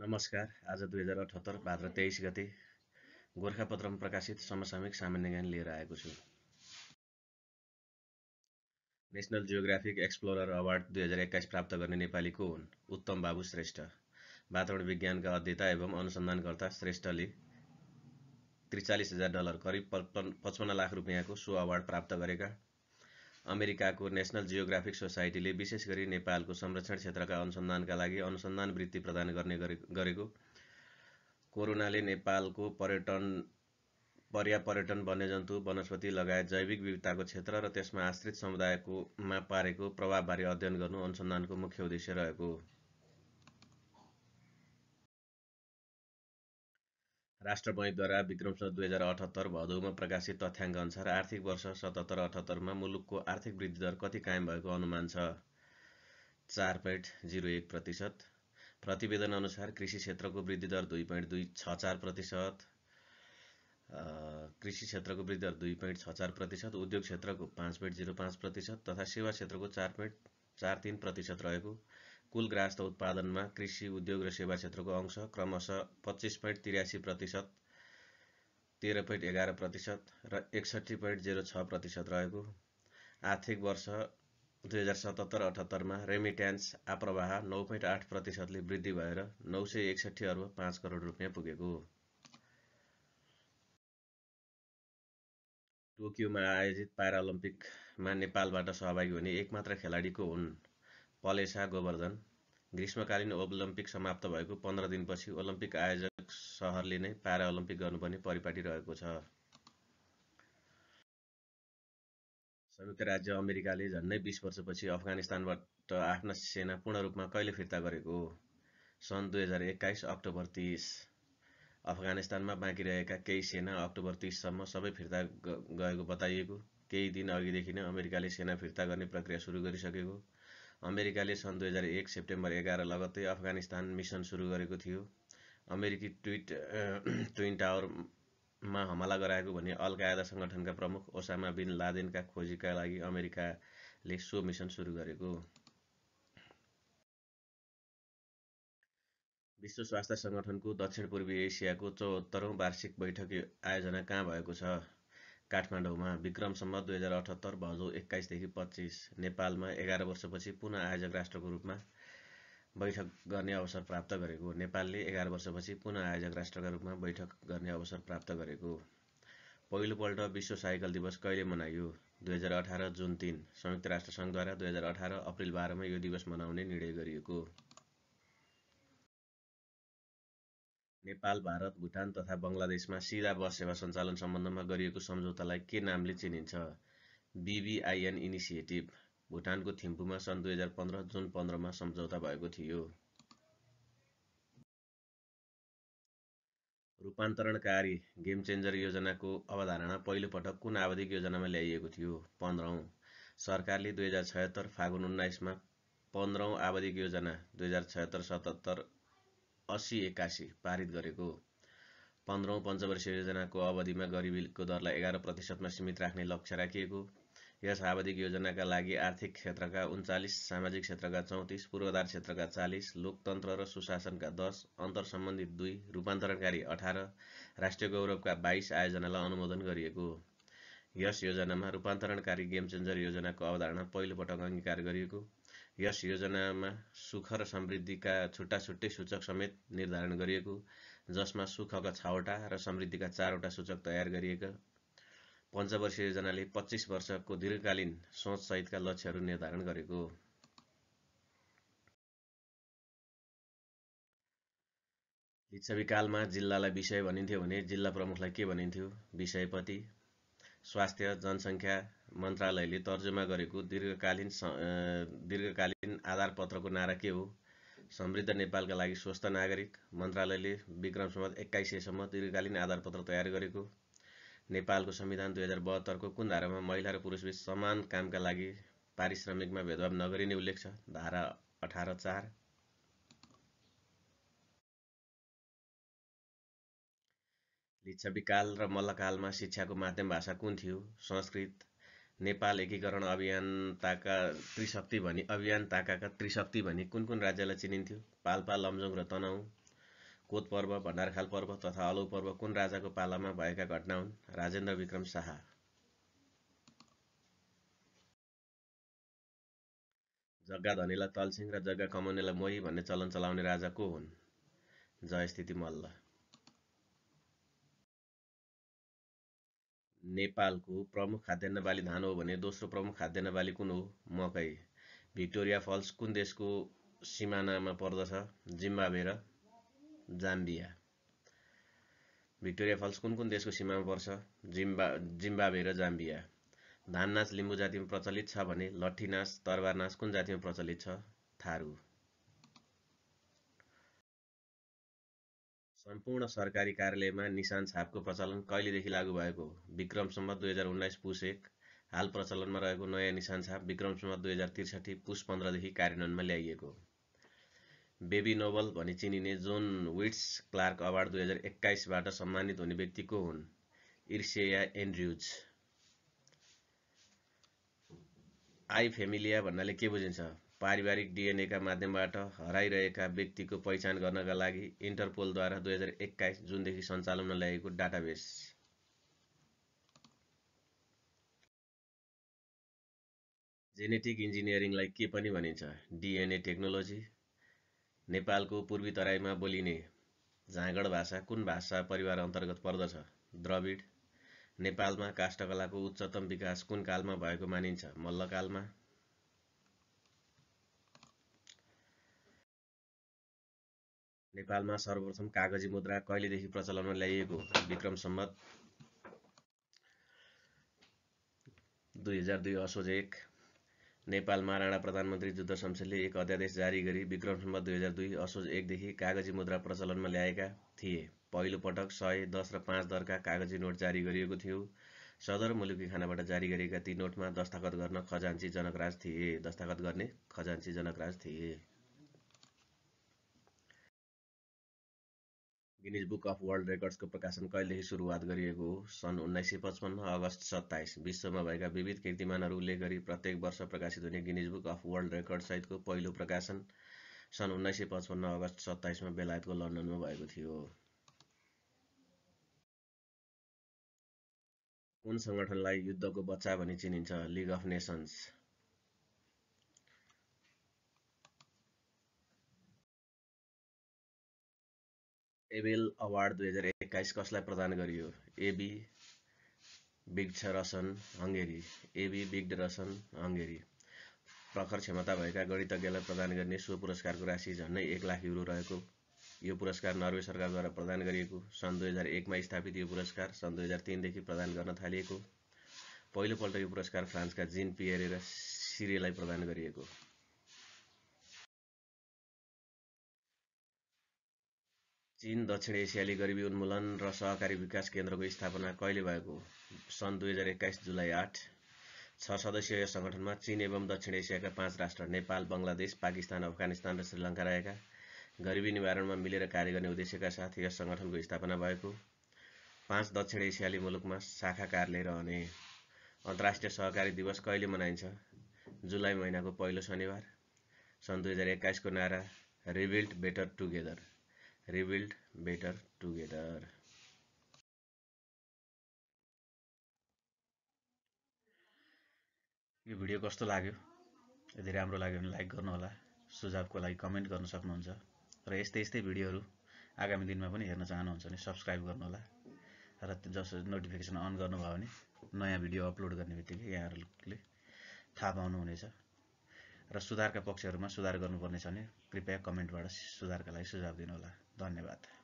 नमस्कार आज दुई हजार अठहत्तर भाद्र तेइस गते गोर्खापत्रमा प्रकाशित समसामयिक सामान्य ज्ञान लिएर आएको छु नेसनल जियोग्राफिक एक्सप्लोरर अवार्ड दुई हजार एक्काइस प्राप्त गर्ने नेपाली को हुन् उत्तम बाबु श्रेष्ठ वातावरण विज्ञानका अध्येता एवं अनुसन्धानकर्ता श्रेष्ठले त्रिचालिस हजार डलर करिब पचपन्न लाख रुपियाँको सो अवार्ड प्राप्त गरेका अमेरिकाको नेसनल जियोग्राफिक सोसाइटीले विशेष गरी नेपालको संरक्षण क्षेत्रका अनुसन्धानका लागि अनुसन्धान वृत्ति प्रदान गर्ने गरेको कोरोनाले नेपालको पर्यटन पर्यापर्यटन वन्यजन्तु वनस्पति लगायत जैविक विविधताको क्षेत्र र त्यसमा आश्रित समुदायकोमा पारेको प्रभावबारे अध्ययन गर्नु अनुसन्धानको मुख्य उद्देश्य रहेको हो राष्ट्र बैङ्कद्वारा विक्रमस दुई हजार अठहत्तर भदौमा प्रकाशित तथ्याङ्क अनुसार आर्थिक वर्ष सतहत्तर अठहत्तरमा मुलुकको आर्थिक वृद्धि दर कति कायम भएको अनुमान छ चार पोइन्ट जिरो एक प्रतिशत प्रतिवेदन अनुसार कृषि क्षेत्रको वृद्धि दर दुई पोइन्ट दुई छ चार प्रतिशत कृषि क्षेत्रको वृद्धि दर दुई पोइन्ट छ चार प्रतिशत उद्योग क्षेत्रको पाँच पोइन्ट जिरो पाँच प्रतिशत तथा सेवा क्षेत्रको चार पोइन्ट चार तिन प्रतिशत रहेको कुल ग्राहस्थ उत्पादनमा कृषि उद्योग र सेवा क्षेत्रको अंश क्रमशः पच्चिस पोइन्ट त्रियासी प्रतिशत तेह्र पोइन्ट एघार प्रतिशत र एकसट्ठी पोइन्ट जेरो छ प्रतिशत रहेको आर्थिक वर्ष दुई हजार सतहत्तर अठहत्तरमा रेमिट्यान्स आप्रवाह नौ पोइन्ट आठ प्रतिशतले वृद्धि भएर नौ सय एकसट्ठी अर्ब पाँच करोड रुपियाँ पुगेको टोकियोमा आयोजित प्यारालम्पिकमा नेपालबाट सहभागी हुने एकमात्र खेलाडीको हुन् पलेसा गोवर्धन ग्रीष्मकालीन ओलम्पिक समाप्त भएको पन्ध्र दिनपछि ओलम्पिक आयोजक सहरले नै प्यारा ओलम्पिक गर्नुपर्ने परिपाटी रहेको छ संयुक्त राज्य अमेरिकाले झन्डै बिस वर्षपछि अफगानिस्तानबाट आफ्ना सेना पूर्ण रूपमा कहिले फिर्ता गरेको सन् दुई हजार एक्काइस अक्टोबर तिस अफगानिस्तानमा बाँकी रहेका केही सेना अक्टोबर तिससम्म सबै फिर्ता गएको बताइएको केही दिन अघिदेखि नै अमेरिकाले सेना फिर्ता गर्ने प्रक्रिया सुरु गरिसकेको अमेरिकाले सन् दुई हजार एक सेप्टेम्बर एघार लगत्तै अफगानिस्तान मिसन सुरु गरेको थियो अमेरिकी ट्विट ट्विन टावरमा हमला गराएको भने अल कायदा सङ्गठनका प्रमुख ओसामा बिन लादेनका खोजीका लागि अमेरिकाले सो मिसन सुरु गरेको विश्व स्वास्थ्य सङ्गठनको दक्षिण पूर्वी एसियाको चौहत्तरौँ वार्षिक बैठक आयोजना कहाँ भएको छ काठमाडौँमा विक्रमसम्म दुई हजार अठहत्तर भदौ एक्काइसदेखि पच्चिस नेपालमा एघार वर्षपछि पुनः आयोजक राष्ट्रको रूपमा बैठक गर्ने अवसर प्राप्त गरेको नेपालले एघार वर्षपछि पुनः आयोजक राष्ट्रका रूपमा बैठक गर्ने अवसर प्राप्त गरेको पहिलोपल्ट विश्व साइकल दिवस कहिले मनाइयो दुई हजार अठार जुन तिन संयुक्त राष्ट्रसङ्घद्वारा दुई हजार अठार अप्रिल बाह्रमा यो दिवस मनाउने निर्णय गरिएको नेपाल भारत भुटान तथा बङ्गलादेशमा सिधा बस सेवा सञ्चालन सम्बन्धमा गरिएको सम्झौतालाई के नामले चिनिन्छ बिबिआइएन इनिसिएटिभ भुटानको थिम्पूमा सन् दुई हजार पन्ध्र जुन पन्ध्रमा सम्झौता भएको थियो रूपान्तरणकारी गेम चेन्जर योजनाको अवधारणा पहिलोपटक कुन आवधिक योजनामा ल्याइएको थियो पन्ध्रौँ सरकारले दुई हजार छयत्तर फागुन उन्नाइसमा पन्ध्रौँ आवधिक योजना दुई हजार छयत्तर सतहत्तर असी एक्कासी पारित गरेको पन्ध्रौँ पञ्चवर्षीय योजनाको अवधिमा गरिबीको दरलाई एघार प्रतिशतमा सीमित राख्ने लक्ष्य राखिएको यस आवधिक योजनाका लागि आर्थिक क्षेत्रका उन्चालिस सामाजिक क्षेत्रका चौतिस पूर्वाधार क्षेत्रका चालिस लोकतन्त्र र सुशासनका दस अन्तर सम्बन्धित दुई रूपान्तरणकारी अठार राष्ट्रिय गौरवका बाइस आयोजनालाई अनुमोदन गरिएको यस योजनामा रूपान्तरणकारी गेम चेन्जर योजनाको अवधारणा पहिलोपटक अङ्गीकार गरिएको यस योजनामा सुख र समृद्धिका छुट्टा छुट्टै सूचक समेत निर्धारण गरिएको जसमा सुखका छवटा र समृद्धिका चारवटा सूचक तयार गरिएका पञ्चवर्षीय योजनाले पच्चिस वर्षको दीर्घकालीन सोचसहितका लक्ष्यहरू निर्धारण गरेको लिच्छविकालमा जिल्लालाई विषय भनिन्थ्यो भने जिल्ला प्रमुखलाई के भनिन्थ्यो विषयपति स्वास्थ्य जनसङ्ख्या मन्त्रालयले तर्जुमा गरेको दीर्घकालीन दीर्घकालीन आधारपत्रको नारा के हो समृद्ध नेपालका लागि स्वस्थ नागरिक मन्त्रालयले विक्रम सम्बत एक्काइस सयसम्म दीर्घकालीन आधारपत्र तयार गरेको नेपालको संविधान दुई हजार बहत्तरको कुन धारामा महिला र पुरुषबीच समान कामका लागि पारिश्रमिकमा भेदभाव नगरिने उल्लेख छ धारा अठार चार लिच्छविकाल र मल्लकालमा शिक्षाको माध्यम भाषा कुन थियो संस्कृत नेपाल एकीकरण अभियानताका त्रिशक्ति भनी अभियन्ताका त्रिशक्ति भनी कुन कुन राज्यलाई चिनिन्थ्यो पाल्पा लमजुङ र तनहुँ कोत पर्व भण्डारखाल पर्व तथा अलौ पर्व कुन राजाको पालामा भएका घटना हुन् राजेन्द्र विक्रम शाह जग्गा धनीलाई तलसिंह र जग्गा कमाउनेलाई मोही भन्ने चलन चलाउने राजा को हुन् जयस्थिति मल्ल नेपालको प्रमुख खाद्यान्न बाली धान हो भने दोस्रो प्रमुख खाद्यान्न बाली कुन हो मकै भिक्टोरिया फल्स कुन देशको सिमानामा पर्दछ जिम्बावे र जाम्बिया भिक्टोरिया फल्स कुन कुन देशको सीमामा पर्छ जिम्बा जिम्बावे र जाम्बिया धान नाच लिम्बू जातिमा प्रचलित छ भने लट्ठी नाच तरवार नाच कुन जातिमा प्रचलित छ थारू सम्पूर्ण सरकारी कार्यालयमा निशान छापको प्रचलन कहिलेदेखि लागू भएको हो विक्रमसम्म दुई हजार उन्नाइस पुस एक हाल प्रचलनमा रहेको नयाँ निशान छाप विक्रमसम्म दुई हजार त्रिसठी पुस पन्ध्रदेखि कार्यान्वयनमा ल्याइएको बेबी नोबल भनी चिनिने जोन विट्स क्लार्क अवार्ड दुई हजार एक्काइसबाट सम्मानित हुने व्यक्ति को हुन् इर्सेया एन्ड्रुज आई फेमिलिया भन्नाले के बुझिन्छ पारिवारिक डिएनएका माध्यमबाट हराइरहेका व्यक्तिको पहिचान गर्नका लागि इन्टरपोलद्वारा दुई हजार एक्काइस जुनदेखि सञ्चालनमा ल्याएको डाटाबेस जेनेटिक इन्जिनियरिङलाई के पनि भनिन्छ डिएनए टेक्नोलोजी नेपालको पूर्वी तराईमा बोलिने झाँगड भाषा कुन भाषा परिवार अन्तर्गत पर्दछ द्रविड नेपालमा काष्ठकलाको उच्चतम विकास कुन कालमा भएको मानिन्छ मल्लकालमा नेपालमा सर्वप्रथम कागजी मुद्रा कहिलेदेखि प्रचलनमा ल्याइएको विक्रम सम्मत दुई हजार दुई असोज एक नेपालमा राणा प्रधानमन्त्री जुद्ध शमशेरले एक अध्यादेश जारी गरी विक्रम सम्मत दुई हजार दुई असोज एकदेखि कागजी मुद्रा प्रचलनमा ल्याएका थिए पहिलोपटक सय दस र पाँच दरका कागजी नोट जारी गरिएको थियो सदर मुलुकी खानाबाट जारी गरेका ती नोटमा दस्तखत गर्न खजान्ची जनकराज थिए दस्तखत गर्ने खजान्ची जनकराज थिए गिनिज बुक अफ वर्ल्ड रेकर्ड्सको प्रकाशन कहिलेदेखि सुरुवात गरिएको हो सन् उन्नाइस सय पचपन्न अगस्त सत्ताइस विश्वमा भएका विविध कीर्तिमानहरू उल्लेख गरी प्रत्येक वर्ष प्रकाशित हुने Guinness book of world record सहितको पहिलो प्रकाशन सन् उन्नाइस सय पचपन्न अगस्त सत्ताइसमा बेलायतको लन्डनमा भएको थियो कुन सङ्गठनलाई युद्धको बच्चा भनी चिनिन्छ league of nations Abel award दुई हजार एक्काइस कसलाई प्रदान गरियो एबी बिग्ड रसन हङ्गेरी एबी बिग्ड रसन हङ्गेरी प्रखर क्षमता भएका गणितज्ञलाई प्रदान गर्ने सो पुरस्कारको राशि झन्डै एक लाख युरो रहेको यो पुरस्कार नर्वे सरकारद्वारा प्रदान गरिएको सन् दुई हजार एकमा स्थापित यो पुरस्कार सन् दुई हजार तिनदेखि प्रदान गर्न थालिएको पहिलोपल्ट यो पुरस्कार फ्रान्सका जिन पियरे र सिरेलाई प्रदान गरिएको चीन दक्षिण एसियाली गरिबी उन्मूलन र सहकारी विकास केन्द्रको स्थापना कहिले भएको सन् दुई हजार एक्काइस जुलाई आठ छ सदस्यीय यस सङ्गठनमा चीन एवं दक्षिण एसियाका पाँच राष्ट्र नेपाल बङ्गलादेश पाकिस्तान अफगानिस्तान र श्रीलङ्का रहेका गरिबी निवारणमा मिलेर कार्य गर्ने उद्देश्यका साथ यस सङ्गठनको स्थापना भएको पाँच दक्षिण एसियाली मुलुकमा शाखा कार्यालय रहने अन्तर्राष्ट्रिय सहकारी दिवस कहिले मनाइन्छ जुलाई महिनाको पहिलो शनिबार सन् दुई हजार एक्काइसको नारा rebuild better together rebuild better together यो भिडियो कस्तो लाग्यो यदि राम्रो लाग्यो भने लाइक गर्नुहोला सुझावको लागि कमेन्ट गर्न सक्नुहुन्छ र यस्तै यस्तै भिडियोहरू आगामी दिनमा पनि हेर्न चाहनुहुन्छ भने सब्सक्राइब गर्नुहोला र जस नोटिफिकेसन अन गर्नुभयो भने नयाँ भिडियो अपलोड गर्ने बित्तिकै यहाँहरूले थाहा पाउनुहुनेछ र सुधारका पक्षहरूमा सुधार गर्नुपर्नेछ भने कृपया कमेन्टबाट सुधारका लागि सुझाव दिनुहोला धन्यवाद